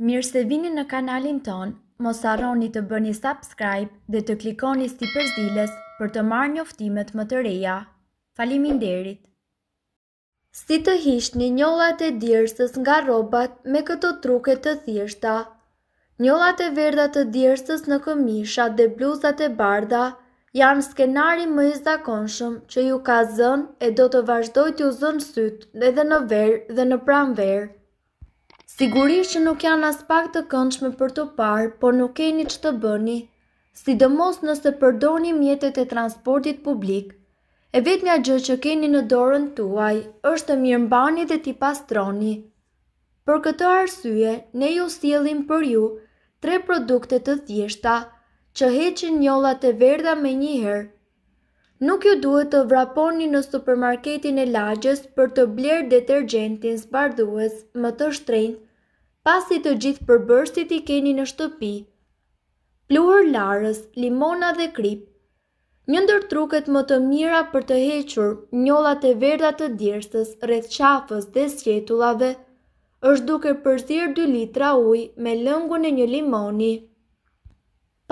Mirë se vini në kanalin ton, mos arroni të bëni subscribe dhe të klikoni si përzdiles për të marrë njoftimet më të reja. Falimin derit! Si të hisht një njollat e djersës nga robat me këto truket të thjeshta? Njollat e verdat të djersës në këmisha dhe bluzat e barda janë skenari më i zakonshëm që ju ka zën e do të vazhdoj të zënë sytë dhe dhe në verë dhe në pranverë. Sigurisht që nuk janë as pak të këndshme për të parë, por nuk keni që të bëni, sidomos nëse përdoni mjetet e transportit publik. E vetë nga gjë që keni në dorën tuaj, është të mirë mbani dhe t'i pastroni. Për këtë arsye, ne ju sielim për ju tre produkte të thjeshta, që heqin njollat e verda me njëherë, Nuk ju duhet të vraponi në supermarketin e lagjes për të blerë detergentin sbardhues më të shtrejnë, pasi të gjithë përbërstit i keni në shtëpi. Pluhër larës, limona dhe krip. Një ndër truket më të mira për të hequr njollat e verdha të djersës, rreth qafës dhe sqetullave, është duke përzier 2 litra ujë me lëngun e një limoni.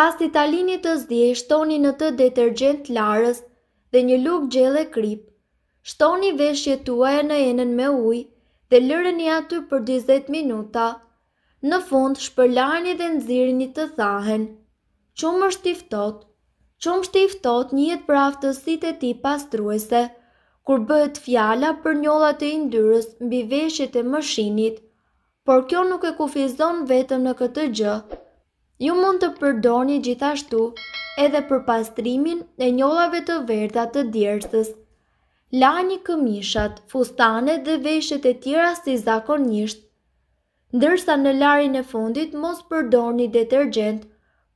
Pasti ta lini të zdi e shtoni në të detergent larës dhe një luk gjele krip. Shtoni veshje tuaja në enën me uj dhe lëreni aty për 20 minuta. Në fund shpërlarni dhe i të thahen. Qumë është tiftot? Qumë është tiftot njët për aftësit e ti pastruese, kur bëhet fjala për njollat e indyrës mbi veshjet e mëshinit, por kjo nuk e kufizon vetëm në këtë gjë. Ju mund të përdorni gjithashtu edhe për pastrimin e njollave të verta të djersës. Lani këmishat, fustane dhe veshët e tjera si zakonisht. Ndërsa në larin e fundit mos përdorni detergent,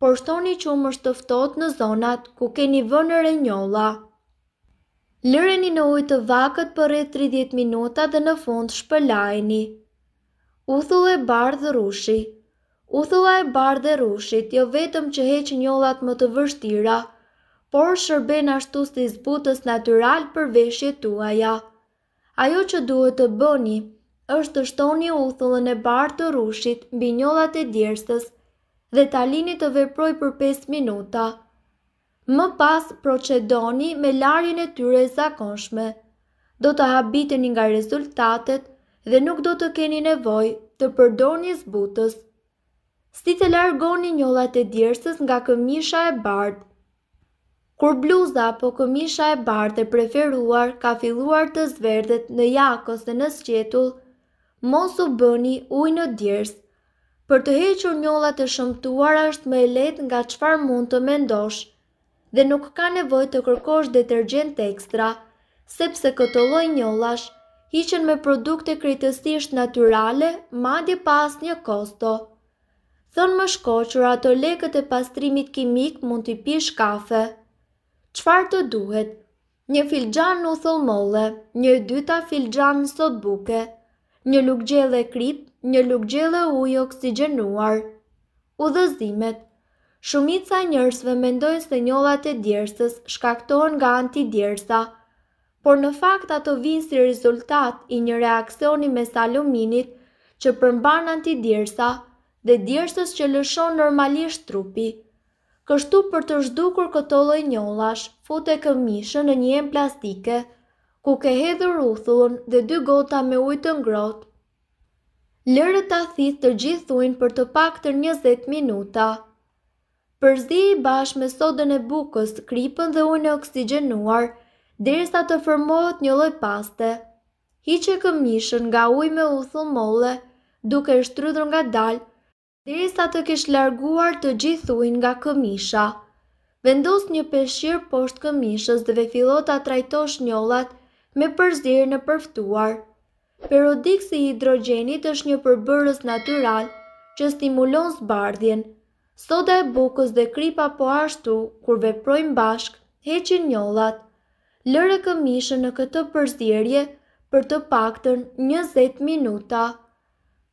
por shtoni që më shtëftot në zonat ku keni vënër e njolla. Lëreni në ujtë të vakët për e 30 minuta dhe në fund shpëlajni. Uthull e bardhë rushi U thua e bardë dhe rushit, jo vetëm që heqë njollat më të vështira, por shërben ashtu si zbutës natural për veshje tuaja. Ajo që duhet të bëni, është të shtoni u thullën e bardë të rushit mbi njollat e djersës dhe talinit të veproj për 5 minuta. Më pas procedoni me larjen e tyre zakonshme. Do të habiteni nga rezultatet dhe nuk do të keni nevoj të përdoni zbutës si të largoni njollat e djersës nga këmisha e bardë. Kur bluza apo këmisha e bardë e preferuar ka filluar të zverdet në jakos dhe në sqetull, mos u bëni ujë në djersë. Për të hequr njollat e shëmtuar është më e lehtë nga çfarë mund të mendosh dhe nuk ka nevojë të kërkosh detergjent ekstra, sepse këto lloj njollash hiqen me produkte krejtësisht natyrale, madje pas një kosto thonë më shko që ato lekët e pastrimit kimik mund t'i pish kafe. Qfar të duhet? Një filgjan në thëllmolle, një dyta filgjan në sot buke, një luk gjele krip, një luk gjele ujë oksigenuar. Udhëzimet Shumica njërsve mendojnë se njollat e djersës shkaktohen nga antidjersa, por në fakt ato vinë si rezultat i një reakcioni me saluminit që përmban përmban antidjersa, dhe djersës që lëshon normalisht trupi. Kështu për të zhdukur këto lloj njollash, fute këmishën në një em plastike, ku ke hedhur uthullën dhe dy gota me ujë të ngrohtë. Lërë të thith të gjithë ujin për të të 20 minuta. Përzi i bashkë me sodën e bukës, kripën dhe ujë në oksigenuar, derisa të formohet një lloj paste. Hiqe këmishën nga uj me uthull molle, duke shtrydhur nga dalë derisa të kish larguar të gjithuin nga këmisha. Vendos një peshqir poshtë këmishës dhe ve fillo ta trajtosh njollat me përzirë në përftuar. Perodiksi i hidrogenit është një përbërës natural që stimulon zbardhjen. Soda e bukës dhe kripa po ashtu, kur veprojnë bashk, heqin njollat. Lëre këmishën në këtë përzirje për të pakëtën 20 minuta.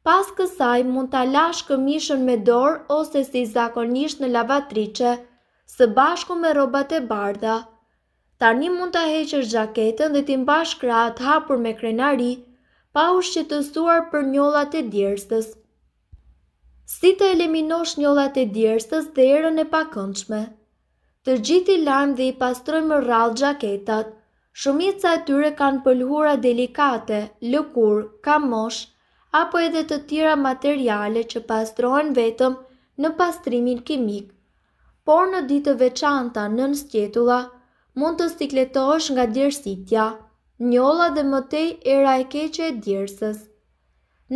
Pas kësaj mund të alash këmishën me dorë ose si zakonisht në lavatrice, së bashku me robat e bardha. Tani mund të heqër gjaketën dhe tim bashkra atë hapur me krenari, pa u shqetësuar për njollat e djersës. Si të eliminosh njollat e djersës dhe erën e pakëndshme? Të gjithi larmë dhe i pastrojmë rralë gjaketat, shumica e tyre kanë pëlhura delikate, lëkur, kamosh, apo edhe të tjera materiale që pastrohen vetëm në pastrimin kimik. Por në ditë veçanta në nështjetula, mund të stikletosh nga djersitja, njolla dhe mëtej e rajkeqe e djersës.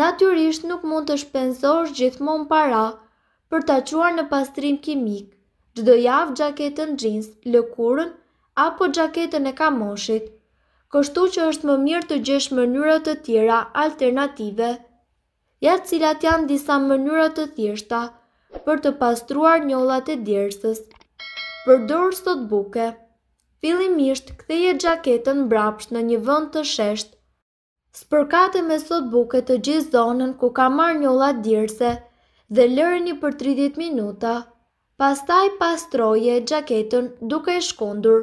Naturisht nuk mund të shpenzosh gjithmon para për të quar në pastrim kimik, gjdo javë gjaketën gjins, lëkurën apo gjaketën e kamoshit, kështu që është më mirë të gjesh mënyrët të tjera alternative. Ja cilat janë disa mënyrët të thjeshta për të pastruar njollat e djersës. Përdor sot buke. Fillimisht ktheje xhaketën mbrapsht në një vend të shesht. Spërkate me sot buke të gjithë zonën ku ka marrë njolla djersë dhe një për 30 minuta. Pastaj pastroje xhaketën duke e shkondur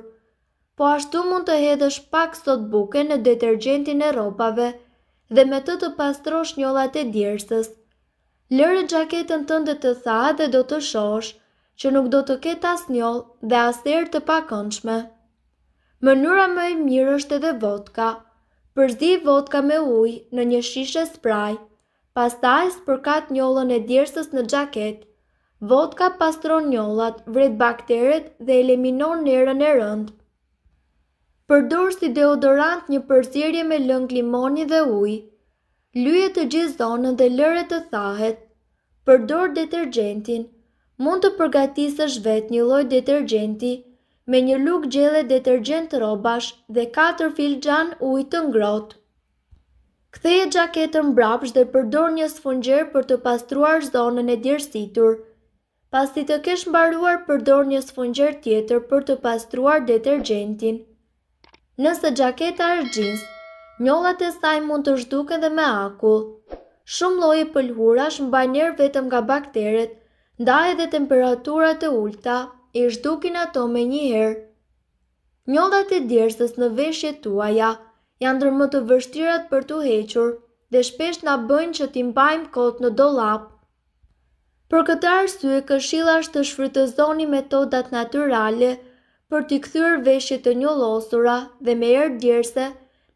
po ashtu mund të hedhësh pak sot buke në detergentin e ropave dhe me të të pastrosh njollat e djersës. Lërë gjaketën tënde të tha dhe do të shosh, që nuk do të ketë as njol dhe as erë të pakëndshme. Mënyra më e mirë është edhe vodka. Përzi vodka me ujë në një shishe spray, pastaj spërkat njollën e djersës në gjaket. Vodka pastron njollat, vret bakteret dhe eliminon nërën e rëndë përdor si deodorant një përzirje me lëng limoni dhe uj. Lyje të gjithë zonën dhe lëre të thahet. Përdor detergentin. Mund të përgatisësh vet një lloj detergenti me një lukë gjelle detergent robash dhe 4 fil gjan uj të ngrot. Ktheje gjaketën brapsh dhe përdor një sfungjer për të pastruar zonën e djersitur. Pas të kesh mbaruar, përdor një sfungjer tjetër për të pastruar detergentin nëse gjaketa është gjinsë, njollat e saj mund të shduke dhe me akull. Shumë lojë pëllhura është njerë vetëm nga bakteret, nda edhe temperaturat e ulta, i shdukin ato me njëherë. Njollat e djersës në veshje tuaja, janë dërmë të vështirat për të hequr, dhe shpesh nga bëjnë që ti mbajmë kot në dollap. Për këtë arsye, këshilla është të shfrytëzoni metodat natyrale për t'i këthyrë veshjet të një losura dhe me erë djerëse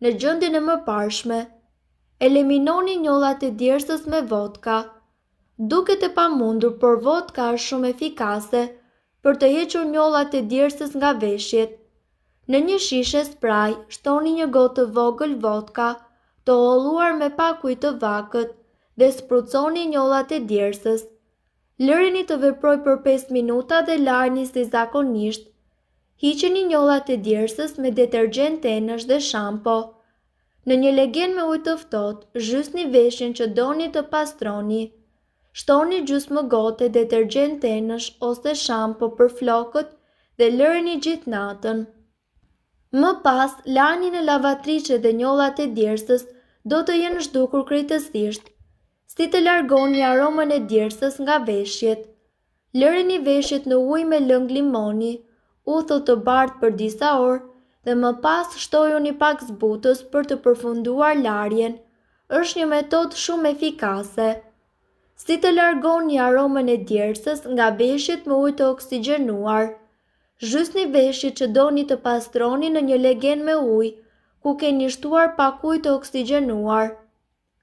në gjëndin e më parshme. Eliminoni një e djerësës me vodka. Duket e pa mundur, por vodka është shumë efikase për të hequr një e djerësës nga veshjet. Në një shishe spray, shtoni një gotë vogël vodka të holuar me pakuj të vakët dhe spruconi një e djerësës. Lërini të veproj për 5 minuta dhe lajni si zakonisht hiqë një njëllat e djersës me detergjent të dhe shampo. Në një legen me ujtë tëftot, zhys një veshën që doni të pastroni. Shtoni gjusë më gote detergjent të ose shampo për flokët dhe lërën i gjithë natën. Më pas, lani në lavatrice dhe njëllat e djersës do të jenë shdukur krejtësisht, si të largon një aromën e djersës nga veshjet. Lërën veshjet në uj me lëng limoni, u të bardh për disa orë dhe më pas shtoju një pak zbutës për të përfunduar larjen, është një metod shumë efikase. Si të largon një aromën e djersës nga beshit më ujtë të Zhys zhysni beshit që do një të pastroni në një legen me ujë, ku ke një shtuar pak ujtë të oksigenuar.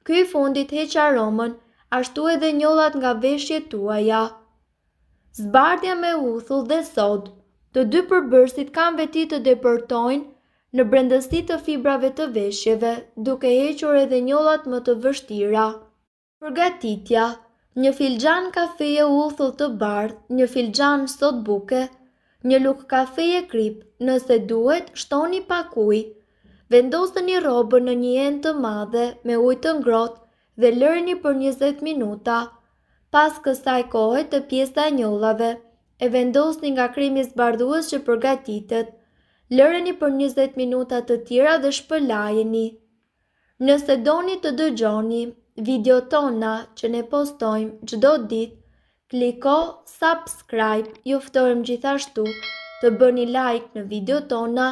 Ky fundit heq aromën, ashtu edhe njollat nga veshjet tuaja. Zbardja me uthull dhe sodë të dy përbërësit kanë veti të depërtojnë në brendësti të fibrave të veshjeve, duke hequr edhe njollat më të vështira. Përgatitja, një filxhan kafeje uthull të bardh, një filxhan sot buke, një luk kafeje krip, nëse duhet, shtoni pak ujë. një rrobën në një enë të madhe me ujë të ngrohtë dhe lërni për 20 minuta. Pas kësaj kohe të pjesta e njollave, e vendosni nga krimis bardhues që përgatitet. Lëreni për 20 minuta të tjera dhe shpëlajeni. Nëse doni të dëgjoni, video tona që ne postojmë gjdo dit, kliko subscribe, juftojmë gjithashtu, të bëni like në video tona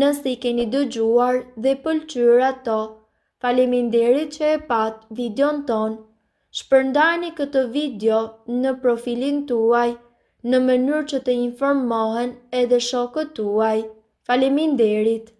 nëse i keni dëgjuar dhe pëlqyra ato. Falemi nderi që e pat video në tonë, shpërndani këtë video në profilin tuaj, në mënyrë që të informohen edhe shokët tuaj. Falemin derit!